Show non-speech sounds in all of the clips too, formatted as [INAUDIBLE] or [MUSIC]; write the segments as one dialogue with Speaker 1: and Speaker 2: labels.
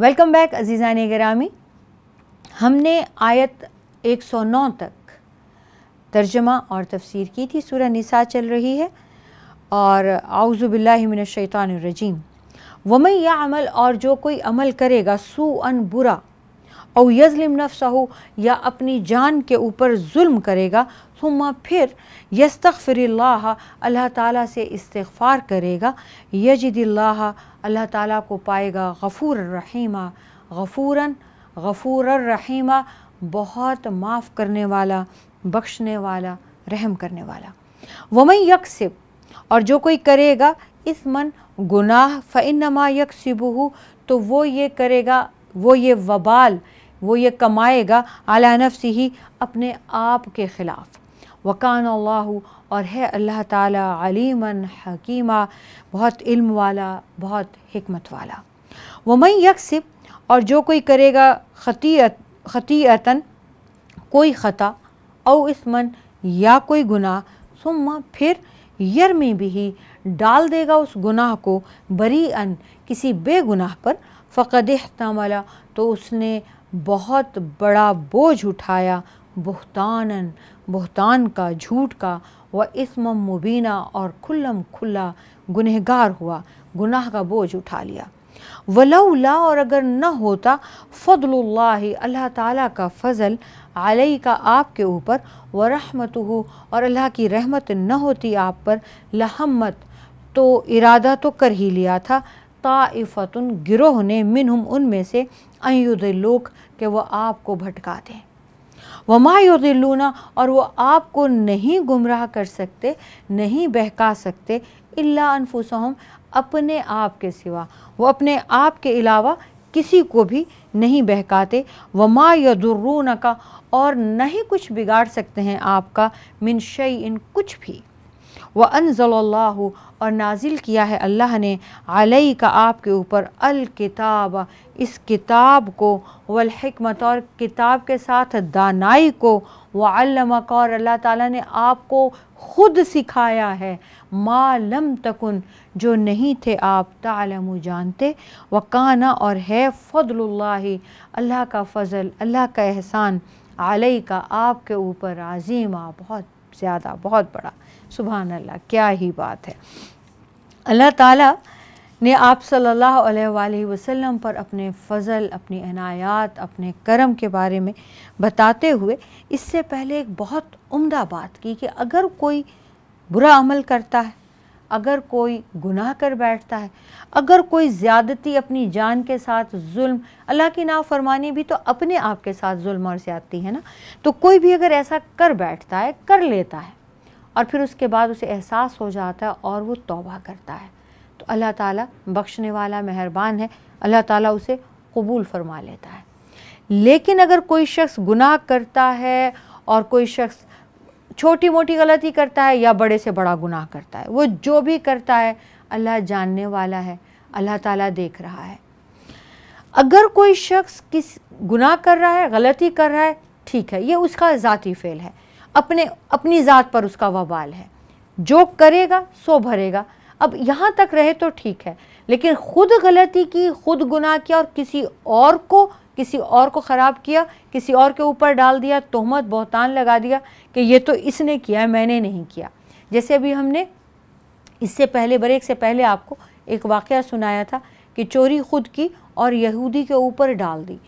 Speaker 1: welcome back अजीज़ान ग्रामी हमने आयत 109 तक तर्जमा और तफसीर की थी सूरह निसा चल रही है और आउज़ुबिल्लिमिनशैतानरजीम या अमल और जो कोई अमल करेगा सू अन बुरा और यजलिम नफसहू या अपनी जान के ऊपर जुल्म करेगा माँ फिर यस्तफ़र अल्लाह ताला से इस्तफ़ार करेगा यजदिल्ला अल्लाह ताला को पाएगा गफ़ूर रहीमा गफ़ूरन गफ़ूर रहीमा बहुत माफ़ करने वाला बख्शने वाला रहम करने वाला वमई यकसिब और जो कोई करेगा इस मन गुनाह फ़नमा यकसिबू तो वो ये करेगा वो ये वबाल वो ये कमाएगा अला नफसी ही अपने आप के ख़िलाफ़ वकान अल्लाह और है अल्लाह ताला अलीमन हकीमा बहुत इल्म वाला बहुत हमत वाला वमई यकसिब और जो कोई करेगा खतीत खतीतन कोई ख़ता और इसमन या कोई गुनाह सुम्मा फिर यरमी भी ही डाल देगा उस गुनाह को बरी अन किसी बेगुनाह पर फ़कद तो उसने बहुत बड़ा बोझ उठाया बहतान बहतान का झूठ का व इसम मुबीना और खुल्लम खुल्ला गुनहगार हुआ गुनाह का बोझ उठा लिया वलौला और अगर न होता फ़दल्ला अल्लाह ताला का फ़ज़ल आलई का आपके ऊपर व रहमत हो और अल्लाह की रहमत न होती आप पर लहमत तो इरादा तो कर ही लिया था ताइफ़तुन गिरोह ने मिनहुम उनमें से अयुदलोक के वह आपको भटका दें वमायुदलूना और वो आपको नहीं गुमराह कर सकते नहीं बहका सकते इल्ला अनफुसहम अपने आप के सिवा वो अपने आप के अलावा किसी को भी नहीं बहकाते वमा यदुर्रून का और नहीं कुछ बिगाड़ सकते हैं आपका मिन शई इन कुछ भी व अनज़ल्ला और नाजिल किया है अल्लाह ने अलई का आपके ऊपर अल किताब इस किताब को वलहमत और किताब के साथ दानाई को वमक और अल्लाह ताला ने आपको ख़ुद सिखाया है मालम तकन जो नहीं थे आप तालम जानते वकाना और है फ़दल्ला अल्लाह का फ़ज़ल अल्लाह का एहसान आलई का आपके ऊपर आज़ीम बहुत ज़्यादा बहुत बड़ा सुबह अल्लाह क्या ही बात है अल्लाह ताला ने आप सल्लल्लाहु अलैहि वसल्लम पर अपने फ़ज़ल अपनी अनायात अपने करम के बारे में बताते हुए इससे पहले एक बहुत उम्दा बात की कि अगर कोई बुरा अमल करता है अगर कोई गुनाह कर बैठता है अगर कोई ज़्यादती अपनी जान के साथ जुल्म अल्लाह की नाफरमानी भी तो अपने आप के साथ जुल्म और ज़्यादती है ना तो कोई भी अगर ऐसा कर बैठता है कर लेता है और फिर उसके बाद उसे एहसास हो जाता है और वो तौबा करता है तो अल्लाह ताला बख्शने वाला मेहरबान है अल्लाह ताला उसे कबूल फरमा लेता है लेकिन अगर कोई शख्स गुनाह करता है और कोई शख्स छोटी मोटी गलती करता है या बड़े से बड़ा गुनाह करता है वो जो भी करता है अल्लाह जानने वाला है अल्लाह ताला देख रहा है अगर कोई शख्स किस गुनाह कर रहा है गलती कर रहा है ठीक है ये उसका ज़ाती फ़ेल है अपने अपनी ज़ात पर उसका वबाल है जो करेगा सो भरेगा अब यहाँ तक रहे तो ठीक है लेकिन ख़ुद गलती की ख़ुद गुनाह किया और किसी और को किसी और को ख़राब किया किसी और के ऊपर डाल दिया तोहमत बहतान लगा दिया कि ये तो इसने किया है मैंने नहीं किया जैसे अभी हमने इससे पहले ब्रेक से पहले आपको एक वाक़ सुनाया था कि चोरी खुद की और यहूदी के ऊपर डाल दी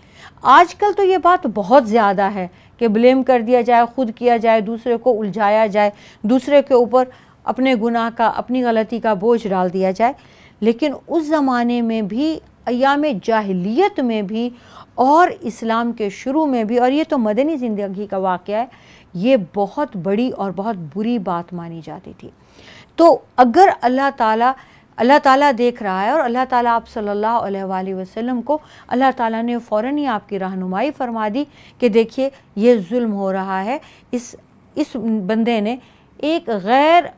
Speaker 1: आजकल तो ये बात बहुत ज़्यादा है कि ब्लेम कर दिया जाए खुद किया जाए दूसरे को उलझाया जाए दूसरे के ऊपर अपने गुनाह का अपनी गलती का बोझ डाल दिया जाए लेकिन उस ज़माने में भी अयाम जाहलीत में भी और इस्लाम के शुरू में भी और ये तो मदनी ज़िंदगी का वाक़ है ये बहुत बड़ी और बहुत बुरी बात मानी जाती थी तो अगर अल्लाह ताला अल्लाह ताला देख रहा है और अल्लाह ताला आप सल्लल्लाहु अलैहि वसल्लम को अल्लाह ताला ने फ़ौरन ही आपकी रहनुमाई फरमा दी कि देखिए ये जुल्म हो रहा है इस इस बंदे ने एक गैर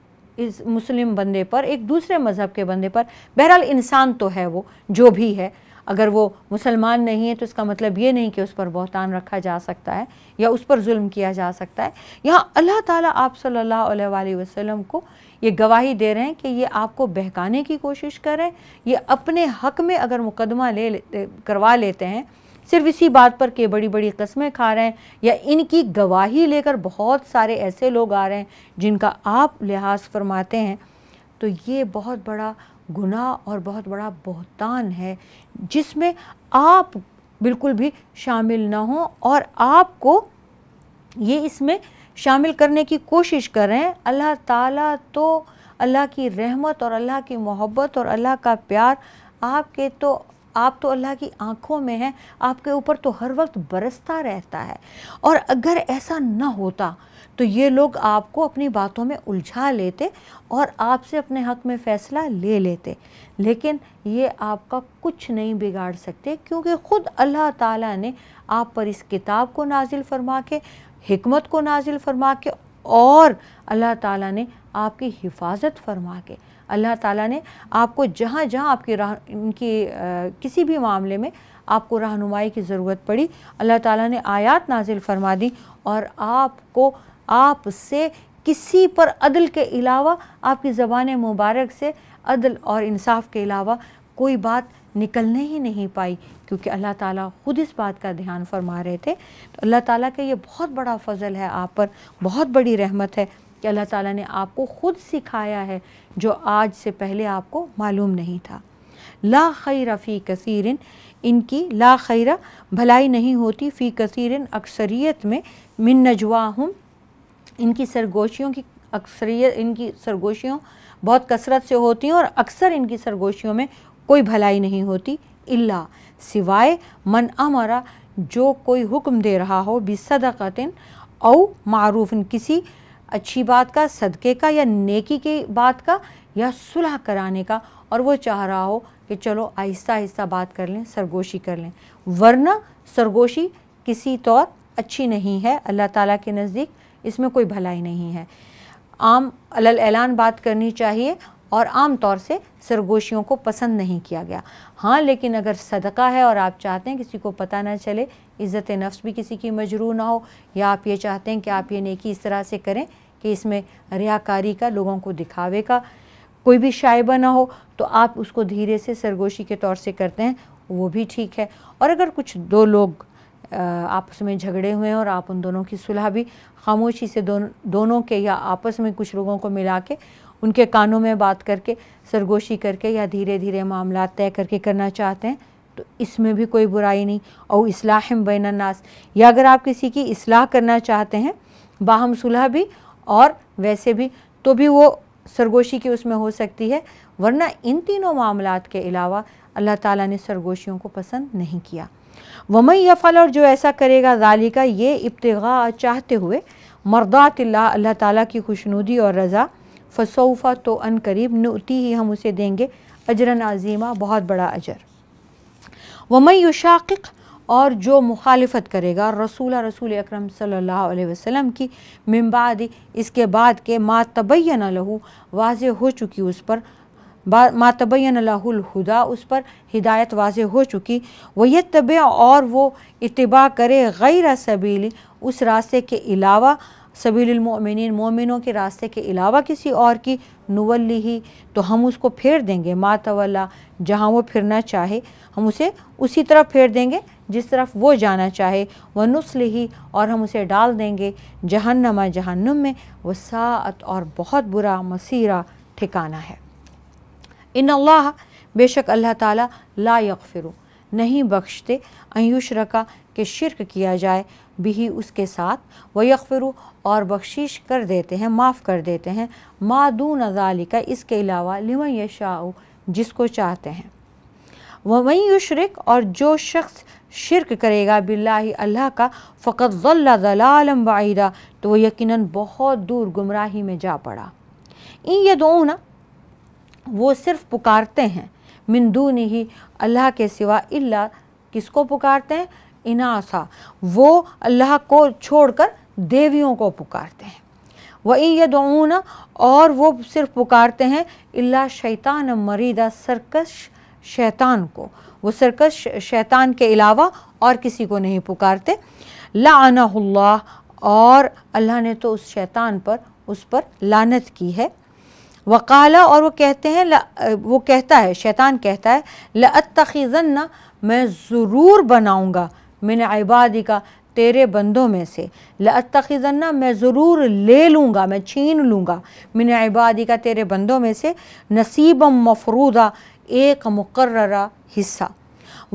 Speaker 1: इस मुस्लिम बंदे पर एक दूसरे मज़हब के बंदे पर बहरहाल इंसान तो है वो जो भी है अगर वो मुसलमान नहीं है तो इसका मतलब ये नहीं कि उस पर बहतान रखा जा सकता है या उस पर जुल्म किया जा सकता है यहाँ अल्लाह ताला आप सल्लल्लाहु अलैहि वसल्लम को ये गवाही दे रहे हैं कि ये आपको बहकाने की कोशिश कर रहे हैं ये अपने हक में अगर मुकदमा ले, ले करवा लेते हैं सिर्फ इसी बात पर कि बड़ी बड़ी कस्में खा रहे हैं या इनकी गवाही लेकर बहुत सारे ऐसे लोग आ रहे हैं जिनका आप लिहाज फरमाते हैं तो ये बहुत बड़ा गुनाह और बहुत बड़ा बहतान है जिसमें आप बिल्कुल भी शामिल ना हों और आपको ये इसमें शामिल करने की कोशिश कर रहे हैं अल्लाह ताला तो अल्लाह की रहमत और अल्लाह की मोहब्बत और अल्लाह का प्यार आपके तो आप तो अल्लाह की आंखों में हैं आपके ऊपर तो हर वक्त बरसता रहता है और अगर ऐसा ना होता तो ये लोग आपको अपनी बातों में उलझा लेते और आपसे अपने हक में फ़ैसला ले लेते लेकिन ये आपका कुछ नहीं बिगाड़ सकते क्योंकि ख़ुद अल्लाह ताला ने आप पर इस किताब को नाजिल फरमा के हमत को नाजिल फरमा के और अल्लाह ताला ने आपकी हिफाजत फरमा के अल्लाह ताला ने आपको जहाँ जहाँ आपकी राह इनकी किसी भी मामले में आपको रहनुमाई की ज़रूरत पड़ी अल्लाह ताला ने आयत नाजिल फरमा दी और आपको आप से किसी पर अदल के अलावा आपकी ज़बान मुबारक से अदल और इंसाफ के अलावा कोई बात निकलने ही नहीं पाई क्योंकि अल्लाह ताला ख़ुद इस बात का ध्यान फरमा रहे थे तो अल्लाह ताला का ये बहुत बड़ा फ़ज़ल है आप पर बहुत बड़ी रहमत है कि अल्लाह ताला ने आपको ख़ुद सिखाया है जो आज से पहले आपको मालूम नहीं था ला खैरा फ़ी कसरन इनकी ला खैरा भलाई नहीं होती फ़ी कसीरन अक्सरियत में मिन नजवा इनकी सरगोशियों की अक्सरियत इनकी सरगोशियों बहुत कसरत से होती हैं और अक्सर इनकी सरगोशियों में कोई भलाई नहीं होती इल्ला सिवाय मन अमरा जो कोई हुक्म दे रहा हो बिसदक़तिन औ मारूफ़ किसी अच्छी बात का सदक़े का या नेकी की बात का या सुलह कराने का और वो चाह रहा हो कि चलो आहिस्ता आहिस्ता बात कर लें सरगोशी कर लें वरना सरगोशी किसी तौर अच्छी नहीं है अल्लाह ताला के नज़दीक इसमें कोई भलाई नहीं है आम अलल ऐलान बात करनी चाहिए और आम तौर से सरगोशियों को पसंद नहीं किया गया हाँ लेकिन अगर सदका है और आप चाहते हैं किसी को पता ना चले इज़्ज़त नफ्स भी किसी की मजरू ना हो या आप ये चाहते हैं कि आप ये नेकी इस तरह से करें कि इसमें रियाकारी का लोगों को दिखावे का कोई भी शाइबा ना हो तो आप उसको धीरे से सरगोशी के तौर से करते हैं वो भी ठीक है और अगर कुछ दो लोग आपस में झगड़े हुए हैं और आप उन दोनों की सुलह भी खामोशी से दोन, दोनों के या आपस में कुछ लोगों को मिला के उनके कानों में बात करके सरगोशी करके या धीरे धीरे मामला तय करके करना चाहते हैं तो इसमें भी कोई बुराई नहीं और इसलाह बैनन्नास या अगर आप किसी की इसलाह करना चाहते हैं बाहम सुलह भी और वैसे भी तो भी वो सरगोशी की उसमें हो सकती है वरना इन तीनों मामला के अलावा अल्लाह ताला ने सरगोशियों को पसंद नहीं किया वमई यफ़ल और जो ऐसा करेगा जाली का ये इब्तगा चाहते हुए मर्दात अल्लाह ताला की खुशनुदी और रज़ा फसोफ़ा तो अन करीब नती ही हम उसे देंगे अजरन अजीमा बहुत बड़ा अजर वमई युशाक़ और जो मुखालफत करेगा रसूल रसूल अक्रम सम की मिम्बाद इसके बाद के मा न लहू वाज हो चुकी उस पर मातबैन लहुलहुदा उस पर हिदायत वाज हो चुकी वह तब और वो इतबा करे गैर सबील उस रास्ते के अलावा सबीलमिन मोमिनों के रास्ते के अलावा किसी और की नवल्ली ही तो हम उसको फेर देंगे मातवल्ला जहाँ वो फिरना चाहे हम उसे उसी तरफ फेर देंगे जिस तरफ वो जाना चाहे वह नुस्ल ही और हम उसे डाल देंगे जहन्नमा जहन्नम में वसात और बहुत बुरा मसीरा ठिकाना है इन अल्लाह बेशक अल्लाह ताला ला यकफ़िरु नहीं बख्शते अयुशरका के शिरक किया जाए भी उसके साथ व यकफ़िरु और बख्शिश कर देते हैं माफ़ कर देते हैं मादू नजालिका का इसके अलावा लिव यशाऊ जिसको चाहते हैं वहीं युशरक और जो शख्स शिरक करेगा बिल्ला अल्लाह का फ़कत जल्लाम वाहिदा तो वह यकीन बहुत दूर गुमराही में जा पड़ा इन ये दो ना वो सिर्फ पुकारते हैं मिंदू नहीं अल्लाह के सिवा इल्ला किसको पुकारते हैं इनासा वो अल्लाह को छोड़कर देवियों को पुकारते हैं वही यदून और वो सिर्फ पुकारते हैं इल्ला शैतान मरीदा सरकश शैतान को वो सरकश शैतान के अलावा और किसी को नहीं पुकारते लाना और अल्लाह ने तो उस शैतान पर उस पर लानत की है वकाला और वो कहते हैं वो कहता है शैतान कहता है लतखीजन मैं ज़रूर बनाऊँगा मैंने इबादी का तेरे बंदों में से लतखीजन्ना मैं ज़रूर ले लूँगा मैं छीन लूँगा मैंने इबादी का तेरे बंदों में से नसीब मफरूदा एक मुकर्रा हिस्सा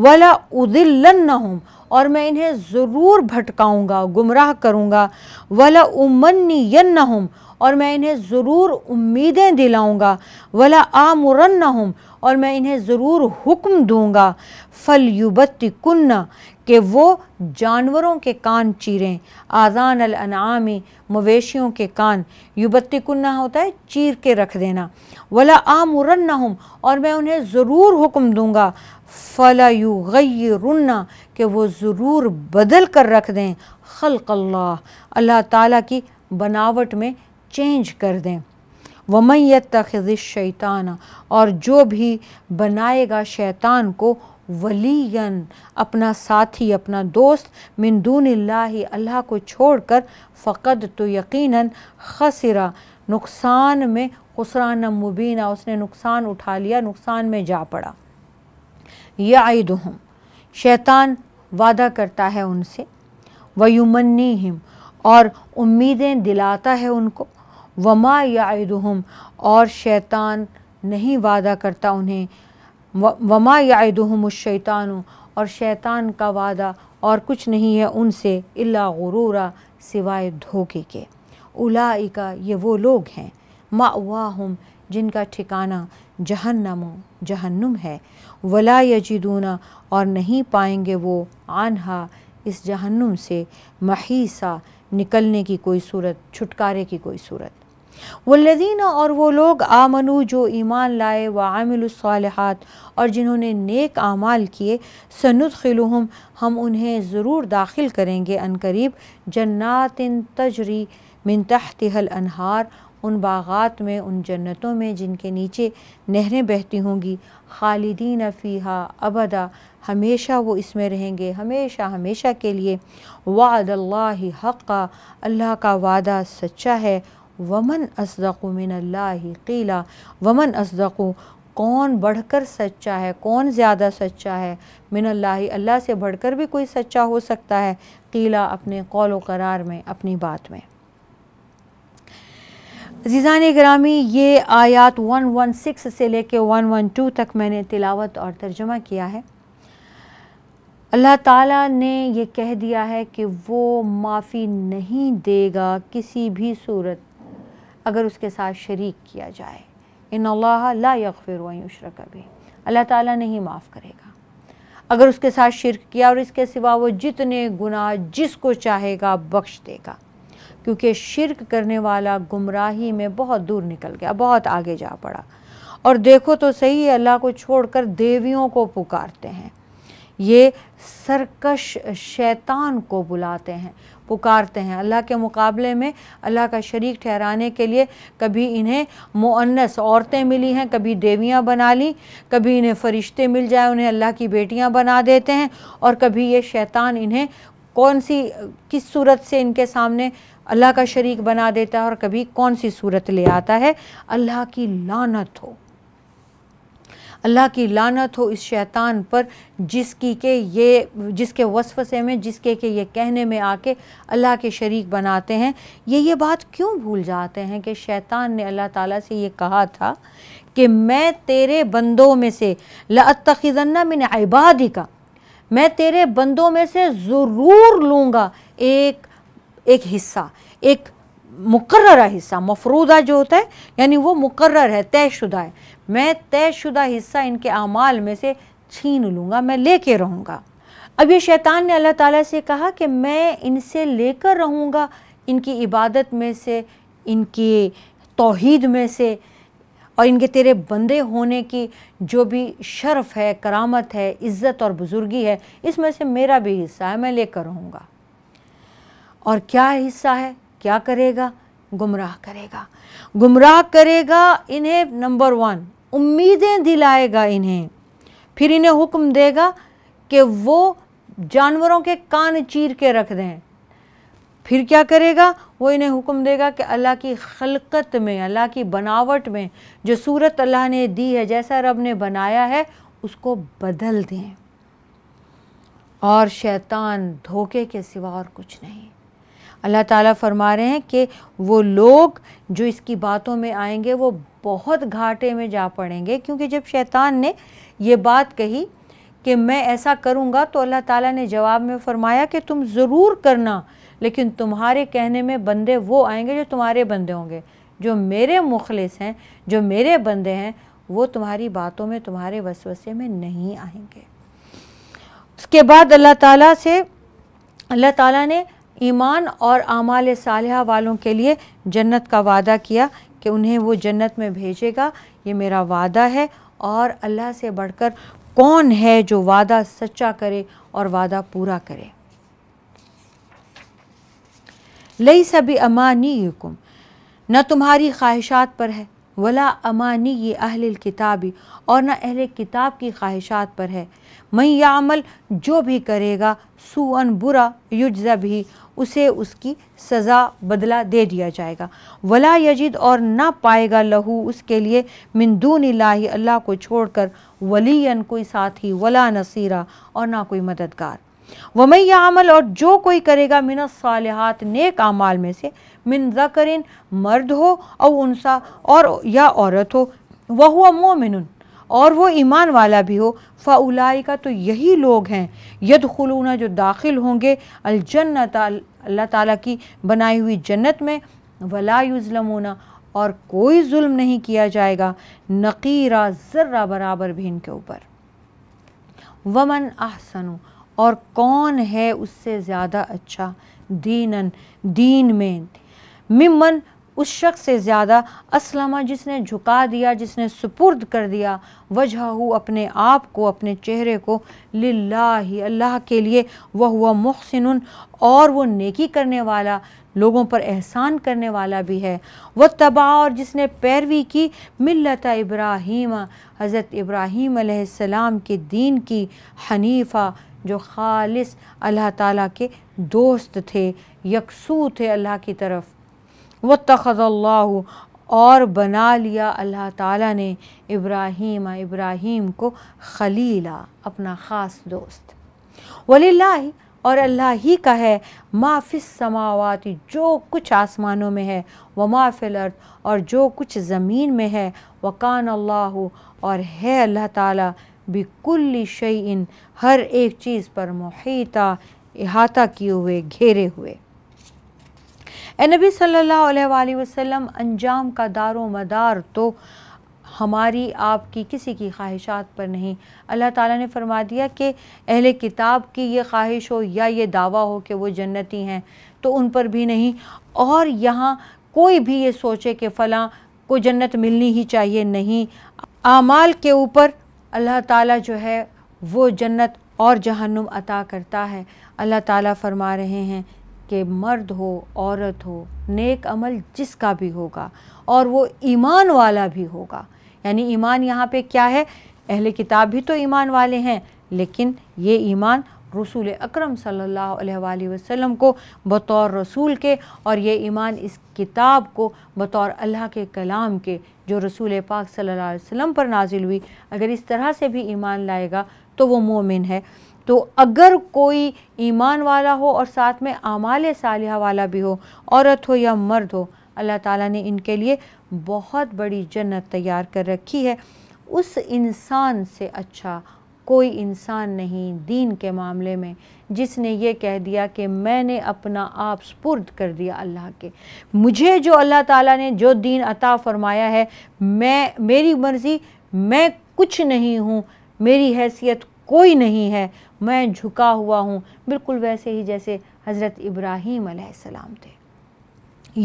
Speaker 1: वला उदिल्लन हूँ और मैं इन्हें ज़रूर भटकाऊँगा गुमराह करूँगा वला उमन्नी यन्न हूँ और मैं इन्हें ज़रूर उम्मीदें दिलाऊँगा वला आमरन हम और मैं इन्हें ज़रूर हुक्म दूँगा फल युबत्ती कुन्ना कि वो जानवरों के कान चीरें आज़ान अनामी मवेशियों के कान युबत्ती कुन्ना होता है चीर के रख देना वला आमरन हम और मैं उन्हें ज़रूर हुक्म दूँगा फ़ला युगैरुन्ना कि वो ज़रूर बदल कर रख दें खल्क अल्लाह अल्लाह ताला की बनावट में चेंज कर दें वमैत तखिज़ शैताना और जो भी बनाएगा शैतान को वली अपना साथी अपना दोस्त मिनदून अल्लाह को छोड़कर फ़कद तो यकीनन खसरा नुकसान में खुसरान मुबीना उसने नुकसान उठा लिया नुकसान में जा पड़ा यह आयद हम शैतान वादा करता है उनसे वयुमन्नी हिम और उम्मीदें दिलाता है उनको वमा यादुहम और शैतान नहीं वादा करता उन्हें वमा उस शैतान और शैतान का वादा और कुछ नहीं है उनसे इल्ला गुरूरा सिवाय धोखे के उलाइका ये वो लोग हैं मावाहम जिनका ठिकाना जहन्नम जहन्नुम है वला यजिदूना और नहीं पाएंगे वो आनहा इस जहन्नुम से महीसा निकलने की कोई सूरत छुटकारे की कोई सूरत वल्लदीना और वो लोग आमनु जो ईमान लाए व आमिलहत और जिन्होंने नेक आमाल किए खिलुहम हम उन्हें ज़रूर दाखिल करेंगे अनकरीब जन्नात तजरी मिन तहतहल अनहार उन बाग़ात में उन जन्नतों में जिनके नीचे नहरें बहती होंगी खालिदीन फ़ीहा अबदा हमेशा वो इसमें रहेंगे हमेशा हमेशा के लिए वाद अल्लाह हक़ अल्लाह का वादा सच्चा है वमन असदक़ क़ीला वमन असदकू कौन बढ़कर सच्चा है कौन ज़्यादा सच्चा है मिनल्ला अल्लाह से बढ़कर भी कोई सच्चा हो सकता है कीला अपने कौल करार में अपनी बात में अजीज़ान ग्रामी ये आयात 116 से लेके 112 तक मैंने तिलावत और तर्जमा किया है अल्लाह ताला ने ये कह दिया है कि वो माफ़ी नहीं देगा किसी भी सूरत अगर उसके साथ शरीक किया जाए इन ला यकफिर वयुशर कभी अल्लाह ताला नहीं माफ़ करेगा अगर उसके साथ शिरक किया और इसके सिवा वो जितने गुनाह जिसको चाहेगा बख्श देगा क्योंकि शिरक करने वाला गुमराही में बहुत दूर निकल गया बहुत आगे जा पड़ा और देखो तो सही है अल्लाह को छोड़कर देवियों को पुकारते हैं ये सरकश शैतान को बुलाते हैं पुकारते हैं अल्लाह के मुकाबले में अल्लाह का शरीक ठहराने के लिए कभी इन्हें मुअन्नस औरतें मिली हैं कभी देवियाँ बना ली कभी इन्हें फ़रिश्ते मिल जाए उन्हें अल्लाह की बेटियाँ बना देते हैं और कभी ये शैतान इन्हें कौन सी किस सूरत से इनके सामने अल्लाह का शरीक बना देता है और कभी कौन सी सूरत ले आता है अल्लाह की लानत हो अल्लाह की लानत हो इस शैतान पर जिसकी के ये जिसके से में जिसके के ये कहने में आके अल्लाह के शरीक बनाते हैं ये ये बात क्यों भूल जाते हैं कि शैतान ने अल्लाह ताला से ये कहा था कि मैं तेरे बंदों में से लतखना मिन आबादी का मैं तेरे बंदों में से ज़रूर लूँगा एक एक हिस्सा एक मुकर्र हिस्सा मफरूदा जो होता है यानी वो मुकर्र है तयशुदा है मैं तयशुदा हिस्सा इनके अमाल में से छीन लूँगा मैं ले कर रहूँगा अब ये शैतान ने अल्लाह ताला से कहा कि मैं इनसे लेकर रहूँगा इनकी इबादत में से इनकी तोहीद में से और इनके तेरे बंदे होने की जो भी शर्फ है करामत है इज़्ज़त और बुज़ुर्गी है इसमें से मेरा भी हिस्सा है मैं लेकर रहूँगा और क्या हिस्सा है क्या करेगा गुमराह करेगा गुमराह करेगा इन्हें नंबर वन उम्मीदें दिलाएगा इन्हें फिर इन्हें हुक्म देगा कि वो जानवरों के कान चीर के रख दें फिर क्या करेगा वो इन्हें हुक्म देगा कि अल्लाह की खलकत में अल्लाह की बनावट में जो सूरत अल्लाह ने दी है जैसा रब ने बनाया है उसको बदल दें और शैतान धोखे के सिवा और कुछ नहीं अल्लाह ताला फरमा रहे हैं कि वो लोग जो इसकी बातों में आएंगे वो बहुत घाटे में जा पड़ेंगे क्योंकि जब शैतान ने ये बात कही कि मैं ऐसा करूँगा तो अल्लाह ताला ने जवाब में फ़रमाया कि तुम ज़रूर करना लेकिन तुम्हारे कहने में बंदे वो आएंगे जो तुम्हारे बंदे होंगे जो मेरे मुखलिस हैं जो मेरे बंदे हैं वो तुम्हारी बातों में तुम्हारे वसवसे में नहीं आएंगे उसके बाद अल्लाह ताला से अल्लाह ताला ने ईमान और आमाल सालह वालों के लिए जन्नत का वादा किया कि उन्हें वो जन्नत में भेजेगा ये मेरा वादा है और अल्लाह से बढ़कर कौन है जो वादा सच्चा करे और वादा पूरा करे लई सभी अमानी हुकुम न तुम्हारी ख्वाहिशात पर है वला अमानी ये अहल किताबी और न अहल किताब की ख्वाहिशात पर है मैं यह जो भी करेगा सुअन बुरा युजा भी उसे उसकी सज़ा बदला दे दिया जाएगा वला यजिद और ना पाएगा लहू उसके लिए मिंदून लाही अल्लाह को छोड़कर वलीन कोई साथी वला नसीरा और ना कोई मददगार वमय अमल और जो कोई करेगा मिना सालहत नेक अमाल में से मिन करिन मर्द हो और उनसा और या औरत हो वह हुआ मोमिन और वो ईमान वाला भी हो फ़ाउलाई का तो यही लोग हैं यद खलूना जो दाखिल होंगे अलजन्नत अल्लाह ताला की बनाई हुई जन्नत में वला युजलमूना और कोई जुल्म नहीं किया जाएगा नकीरा ज़र्रा बराबर भी इनके ऊपर वमन आहसनु और कौन है उससे ज़्यादा अच्छा दीनन दीन में मिमन उस शख्स से ज़्यादा असलमा जिसने झुका दिया जिसने सुपुर्द कर दिया वजह अपने आप को अपने चेहरे को लाही अल्लाह के लिए वह हुआ मुहसिन और वो नेकी करने वाला लोगों पर एहसान करने वाला भी है वह तबाह और जिसने पैरवी की मिलत इब्राहिम हज़रत इब्राहीम के दीन की हनीफ़ा जो खालिस अल्लाह ताला के दोस्त थे यकसू थे अल्लाह की तरफ व तखल्ला और बना लिया अल्लाह ताला ने इब्राहीम इब्राहीम को खलीला अपना ख़ास दोस्त वलीला और अल्लाह ही का है माफिस समावाती जो कुछ आसमानों में है व माफिल अर्थ और जो कुछ ज़मीन में है वकान अल्लाह और है अल्लाह ताला बिकुल्ली शयन हर एक चीज़ पर मुहिता इहाता किए हुए घेरे हुए नबी सल्लल्लाहु अलैहि वसल्लम अंजाम का दारो मदार तो हमारी आपकी किसी की ख्वाहिशात पर नहीं अल्लाह ताला ने फरमा दिया कि अहले किताब की ये ख्वाहिश हो या ये दावा हो कि वो जन्नती हैं तो उन पर भी नहीं और यहाँ कोई भी ये सोचे कि फ़लाँ को जन्नत मिलनी ही चाहिए नहीं आमाल के ऊपर अल्लाह ताला जो है वो जन्नत और जहन्नुम अता करता है अल्लाह ताला फरमा रहे हैं कि मर्द हो औरत हो नेक अमल जिसका भी होगा और वो ईमान वाला भी होगा यानी ईमान यहाँ पे क्या है अहले किताब भी तो ईमान वाले हैं लेकिन ये ईमान रसूल अकरम सल्लल्लाहु अलैहि वसल्लम को बतौर रसूल के और ये ईमान इस किताब को बतौर अल्लाह के कलाम के जो रसूल पाक सल्लल्लाहु अलैहि वसल्लम पर नाजिल हुई अगर इस तरह से भी ईमान लाएगा तो वो मोमिन है तो अगर कोई ईमान वाला हो और साथ में आमाल सालिहा वाला भी हो औरत हो या मर्द हो अल्लाह ताला ने इनके लिए बहुत बड़ी जन्नत तैयार कर रखी है उस इंसान से अच्छा कोई इंसान नहीं दीन के मामले में जिसने ये कह दिया कि मैंने अपना आप स्पुर्द कर दिया अल्लाह के मुझे जो अल्लाह ताला ने जो दीन अता फरमाया है मैं मेरी मर्ज़ी मैं कुछ नहीं हूँ मेरी हैसियत कोई नहीं है मैं झुका हुआ हूँ बिल्कुल वैसे ही जैसे हज़रत इब्राहीम आसमाम थे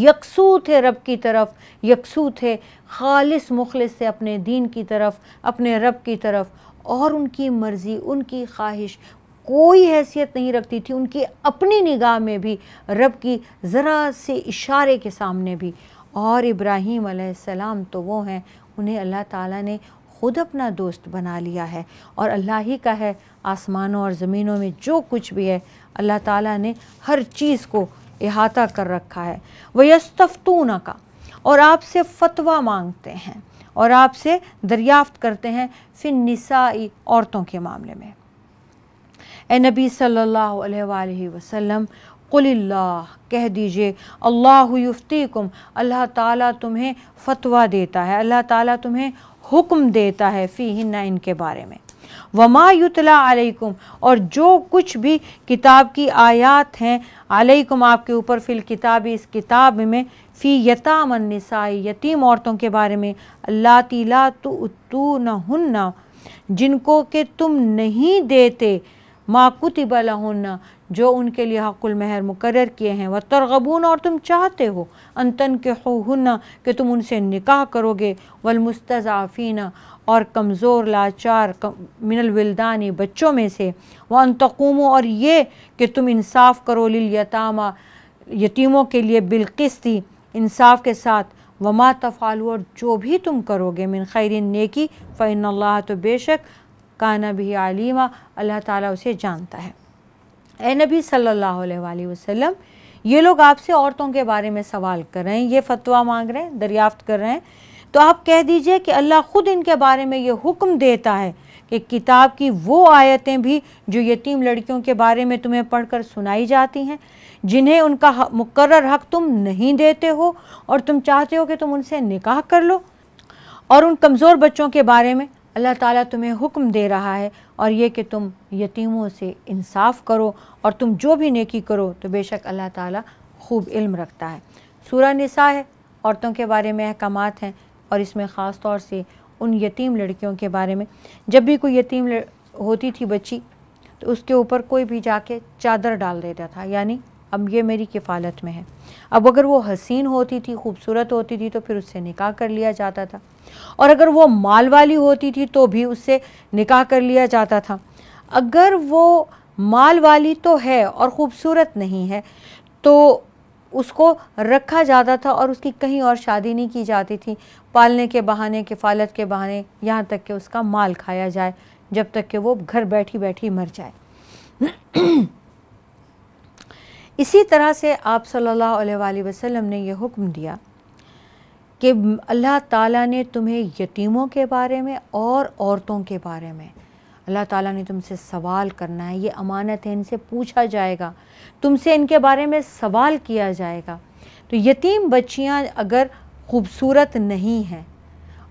Speaker 1: यकसू थे रब की तरफ यकसू थे खालिस मुखलिस से अपने दीन की तरफ अपने रब की तरफ और उनकी मर्ज़ी उनकी ख्वाहिश कोई हैसियत नहीं रखती थी उनकी अपनी निगाह में भी रब की ज़रा से इशारे के सामने भी और इब्राहीम सलाम तो वो हैं उन्हें अल्लाह ताला ने खुद अपना दोस्त बना लिया है और अल्लाह ही का है आसमानों और ज़मीनों में जो कुछ भी है अल्लाह ताला ने हर चीज़ को अहाता कर रखा है वयस्तफ़तूना का और आपसे फतवा मांगते हैं और आपसे दरियाफ्त करते हैं फिर निसाई औरतों के मामले में ए नबी सल्लल्लाहु अलैहि वसल्लम कुल्ला कह दीजिए अल्लाह युफ्तीकुम अल्लाह ताला तुम्हें फतवा देता है अल्लाह ताला तुम्हें हुक्म देता है फ़ी हिन्ना इनके बारे में वमा युतला अलैकुम और जो कुछ भी किताब की आयात हैं अलैकुम आपके ऊपर फिल किताब इस किताब में फ़ी यतामनसाई यतीम औरतों के बारे में अल्ला तीला तो तू न हन्ना जिनको के तुम नहीं देते माकुतिब होना जो उनके लिए हकुल महर मुकर किए हैं व तरगबून और तुम चाहते हो अनतन के होना कि तुम उनसे निकाह करोगे वलमुस्तफ़ीना और कमज़ोर लाचार कम, मिनल विल्दानी बच्चों में से व अनतकूमो और ये कि तुम इंसाफ़ करो लिलयतामा यतीमों के लिए बिलकस्ती इंसाफ के साथ वमा तफ़ालू और जो भी तुम करोगे मिन खैर नेकी फ़ैन अल्लाह तो बेशक काना भी आलिमा अल्लाह ताला उसे जानता है ए नबी सल्लल्लाहु अलैहि वसल्लम ये लोग आपसे औरतों के बारे में सवाल कर रहे हैं ये फतवा मांग रहे हैं दरियाफ्त कर रहे हैं तो आप कह दीजिए कि अल्लाह ख़ुद इनके बारे में ये हुक्म देता है कि किताब की वो आयतें भी जो यतीम लड़कियों के बारे में तुम्हें पढ़कर सुनाई जाती हैं जिन्हें उनका मुकर हक तुम नहीं देते हो और तुम चाहते हो कि तुम उनसे निकाह कर लो और उन कमज़ोर बच्चों के बारे में अल्लाह ताला तुम्हें हुक्म दे रहा है और ये कि तुम यतीमों से इंसाफ करो और तुम जो भी नेकी करो तो बेशक अल्लाह ताला खूब इल्म रखता है सूरा निसा है औरतों के बारे में अहकाम हैं और इसमें ख़ास तौर से उन यतीम लड़कियों के बारे में जब भी कोई यतीम होती थी बच्ची तो उसके ऊपर कोई भी जाके चादर डाल देता था यानी अब ये मेरी किफ़ालत में है अब अगर वो हसीन होती थी खूबसूरत होती थी तो फिर उससे निकाह कर लिया जाता था और अगर वो माल वाली होती थी तो भी उससे निकाह कर लिया जाता था अगर वो माल वाली तो है और ख़ूबसूरत नहीं है तो उसको रखा जाता था और उसकी कहीं और शादी नहीं की जाती थी पालने के बहाने किफ़ालत के बहाने यहाँ तक कि उसका माल खाया जाए जब तक कि वो घर बैठी बैठी मर जाए [CLEARS THROAT] इसी तरह से आप सल्लल्लाहु अलैहि वसल्लम ने यह हुक्म दिया कि अल्लाह ताला ने तुम्हें यतीमों के बारे में और औरतों के बारे में अल्लाह ताला ने तुमसे सवाल करना है ये अमानत है इनसे पूछा जाएगा तुमसे इनके बारे में सवाल किया जाएगा तो यतीम बच्चियाँ अगर खूबसूरत नहीं हैं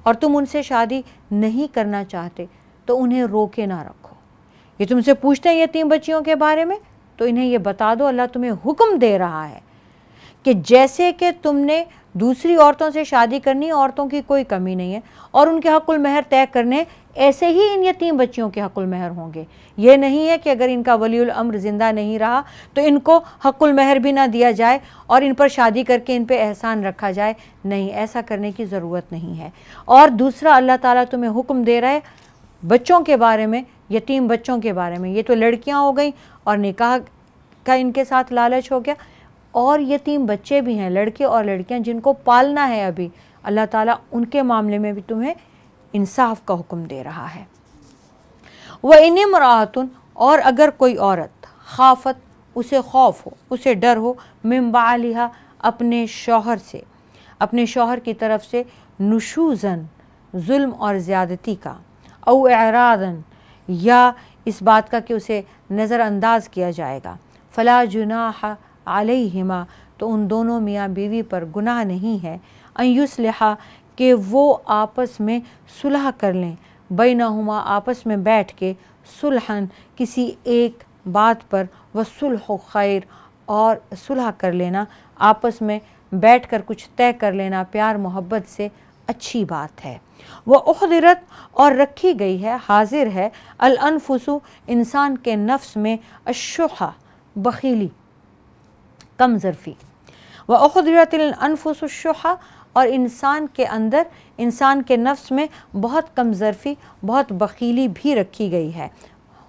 Speaker 1: और तुम उनसे शादी नहीं करना चाहते तो उन्हें रोके ना रखो ये तुमसे पूछते हैं यतीम बच्चियों के बारे में तो इन्हें यह बता दो अल्लाह तुम्हें हुक्म दे रहा है कि जैसे कि तुमने दूसरी औरतों से शादी करनी औरतों की कोई कमी नहीं है और उनके हकुल महर तय करने ऐसे ही इन यतीम बच्चियों के हकुल महर होंगे ये नहीं है कि अगर इनका वलील अम्र ज़िंदा नहीं रहा तो इनको हकुल महर भी ना दिया जाए और इन पर शादी करके इन पर एहसान रखा जाए नहीं ऐसा करने की ज़रूरत नहीं है और दूसरा अल्लाह ताला तुम्हें हुक्म दे रहा है बच्चों के बारे में यतीम बच्चों के बारे में ये तो लड़कियाँ हो गई और निकाह का इनके साथ लालच हो गया और यतीम बच्चे भी हैं लड़के और लड़कियां जिनको पालना है अभी अल्लाह ताला उनके मामले में भी तुम्हें इंसाफ का हुक्म दे रहा है वह इन मरातन और अगर कोई औरत खाफत उसे खौफ हो उसे डर हो मिम्बालिहा अपने शौहर से अपने शौहर की तरफ से नशूज़न जुल्म और ज़्यादती का अवरादन या इस बात का कि उसे नज़रअंदाज किया जाएगा फ़ला जुनाह हिमा तो उन दोनों मियाँ बीवी पर गुनाह नहीं है लिहा कि वो आपस में सुलह कर लें बैनाहुमा आपस में बैठ के सुलहन किसी एक बात पर वह सुलह खैर और सुलह कर लेना आपस में बैठ कर कुछ तय कर लेना प्यार मोहब्बत से अच्छी बात है वह उहदरत और रखी गई है हाजिर है अलफसु इंसान के नफ्स में अशुहा बखीली कमज़रफ़ी व अखदरतनफसुशुहा और इंसान के अंदर इंसान के नफ्स में बहुत कमज़रफ़ी बहुत बखीली भी रखी गई है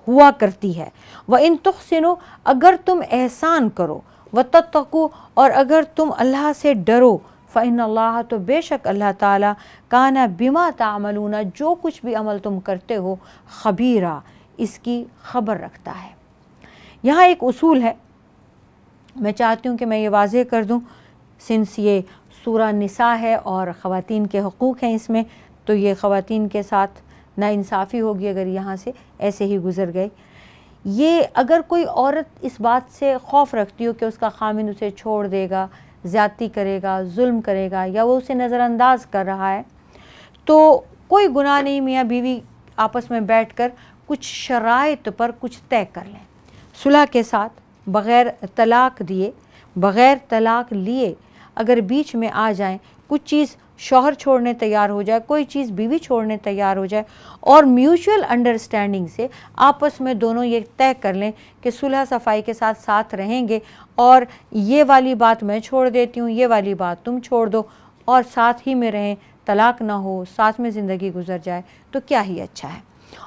Speaker 1: हुआ करती है वह इन तुखसिनो अगर तुम एहसान करो व तत्को और अगर तुम अल्लाह से डरो फ़ैन अल्लाह तो बेशक अल्लाह ताला काना बिमा तामलूना जो कुछ भी अमल तुम करते हो खबीरा इसकी खबर रखता है यहाँ एक असूल है मैं चाहती हूँ कि मैं ये वाज कर दूँ सिंस ये सूर निसा है और ख़वान के हकूक़ हैं इसमें तो ये ख़वान के साथ इंसाफ़ी होगी अगर यहाँ से ऐसे ही गुज़र गए ये अगर कोई औरत इस बात से खौफ रखती हो कि उसका खामिन उसे छोड़ देगा ज़्यादती करेगा जुल्म करेगा या वो उसे नज़रअंदाज कर रहा है तो कोई गुनाह नहीं मियाँ बीवी आपस में बैठ कर कुछ शरात पर कुछ तय कर लें सुलह के साथ बग़ैर तलाक दिए बग़ैर तलाक लिए अगर बीच में आ जाएँ कुछ चीज़ शौहर छोड़ने तैयार हो जाए कोई चीज़ बीवी छोड़ने तैयार हो जाए और म्यूचुअल अंडरस्टैंडिंग से आपस में दोनों ये तय कर लें कि सुलह सफाई के साथ साथ रहेंगे और ये वाली बात मैं छोड़ देती हूँ ये वाली बात तुम छोड़ दो और साथ ही में रहें तलाक ना हो साथ में ज़िंदगी गुजर जाए तो क्या ही अच्छा है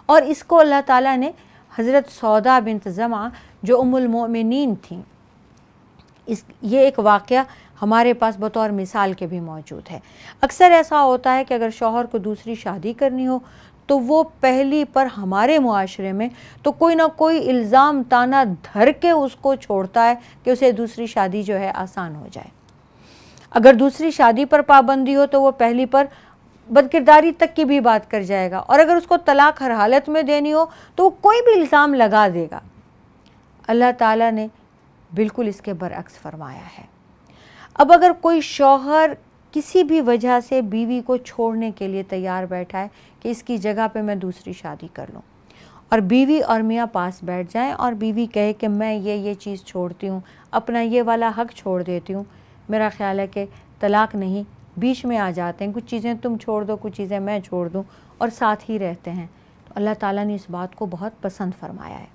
Speaker 1: और इसको अल्लाह ताला ने हज़रत सौदा बिन तजमा जो उमुलमोमिन थी इस ये एक वाक़ हमारे पास बतौर मिसाल के भी मौजूद है अक्सर ऐसा होता है कि अगर शोहर को दूसरी शादी करनी हो तो वो पहली पर हमारे माशरे में तो कोई ना कोई इल्ज़ाम ताना धर के उसको छोड़ता है कि उसे दूसरी शादी जो है आसान हो जाए अगर दूसरी शादी पर पाबंदी हो तो वो पहली पर बदकिरदारी तक की भी बात कर जाएगा और अगर उसको तलाक हर हालत में देनी हो तो वो कोई भी इल्ज़ाम लगा देगा अल्लाह ताला ने बिल्कुल इसके बरअक्स फरमाया है अब अगर कोई शौहर किसी भी वजह से बीवी को छोड़ने के लिए तैयार बैठा है कि इसकी जगह पे मैं दूसरी शादी कर लूँ और बीवी और मियाँ पास बैठ जाएं और बीवी कहे कि मैं ये ये चीज़ छोड़ती हूँ अपना ये वाला हक छोड़ देती हूँ मेरा ख्याल है कि तलाक नहीं बीच में आ जाते हैं कुछ चीज़ें तुम छोड़ दो कुछ चीज़ें मैं छोड़ दूँ और साथ ही रहते हैं तो अल्लाह ताला ने इस बात को बहुत पसंद फरमाया है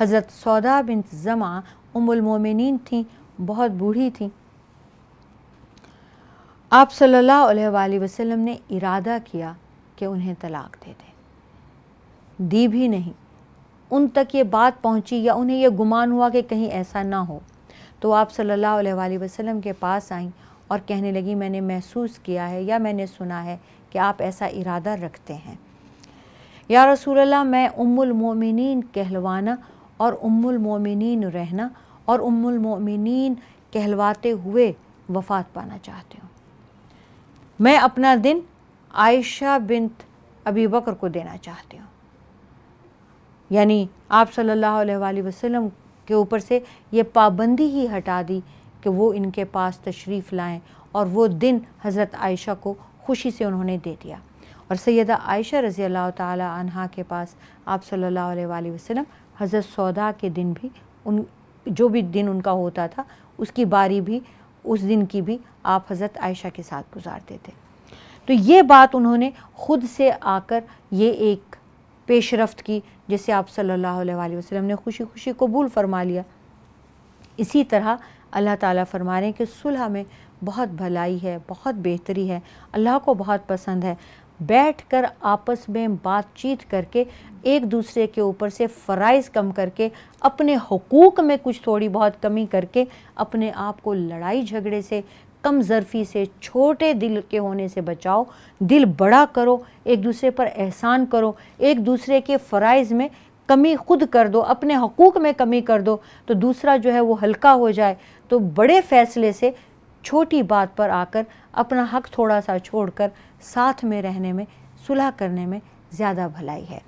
Speaker 1: हज़रत सौदा बिन जमा उमुलमोमिन थी बहुत बूढ़ी थी आप सल्लल्लाहु अलैहि वसल्लम ने इरादा किया कि उन्हें तलाक दे दें दी भी नहीं उन तक ये बात पहुंची या उन्हें यह गुमान हुआ कि कहीं ऐसा ना हो तो आप सल्लल्लाहु अलैहि वसल्लम के पास आईं और कहने लगी मैंने महसूस किया है या मैंने सुना है कि आप ऐसा इरादा रखते हैं या रसूलल्लाह मैं उम्मुलमोमिन कहलवाना और उम्मुलमोमिन रहना और उम्मुलमोमिन कहलवाते हुए वफ़ात पाना चाहती हूँ मैं अपना दिन आयशा बिनत अबी बकर को देना चाहती हूँ यानी आप सल्लल्लाहु अलैहि वसल्लम के ऊपर से ये पाबंदी ही हटा दी कि वो इनके पास तशरीफ़ लाएं और वो दिन हज़रत आयशा को खुशी से उन्होंने दे दिया और सैदा आयशा रज़ी अल्लाह तहा के पास आप सल्लल्लाहु अलैहि वसल्लम हज़रत सौदा के दिन भी उन जो भी दिन उनका होता था उसकी बारी भी उस दिन की भी आप हज़रत आयशा के साथ गुजारते थे तो ये बात उन्होंने ख़ुद से आकर ये एक पेशरफ्त की जिसे आप सल्लल्लाहु अलैहि वसल्लम ने खुशी खुशी कबूल फरमा लिया इसी तरह अल्लाह ताला फरमा रहे हैं कि सुलह में बहुत भलाई है बहुत बेहतरी है अल्लाह को बहुत पसंद है बैठ कर आपस में बातचीत करके एक दूसरे के ऊपर से फ़राइज़ कम करके अपने हकूक़ में कुछ थोड़ी बहुत कमी करके अपने आप को लड़ाई झगड़े से कम ज़रफ़ी से छोटे दिल के होने से बचाओ दिल बड़ा करो एक दूसरे पर एहसान करो एक दूसरे के फ़राइज़ में कमी खुद कर दो अपने हकूक़ में कमी कर दो तो दूसरा जो है वो हल्का हो जाए तो बड़े फ़ैसले से छोटी बात पर आकर अपना हक थोड़ा सा छोड़कर साथ में रहने में सुलह करने में ज़्यादा भलाई है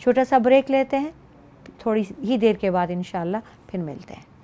Speaker 1: छोटा सा ब्रेक लेते हैं थोड़ी ही देर के बाद इन फिर मिलते हैं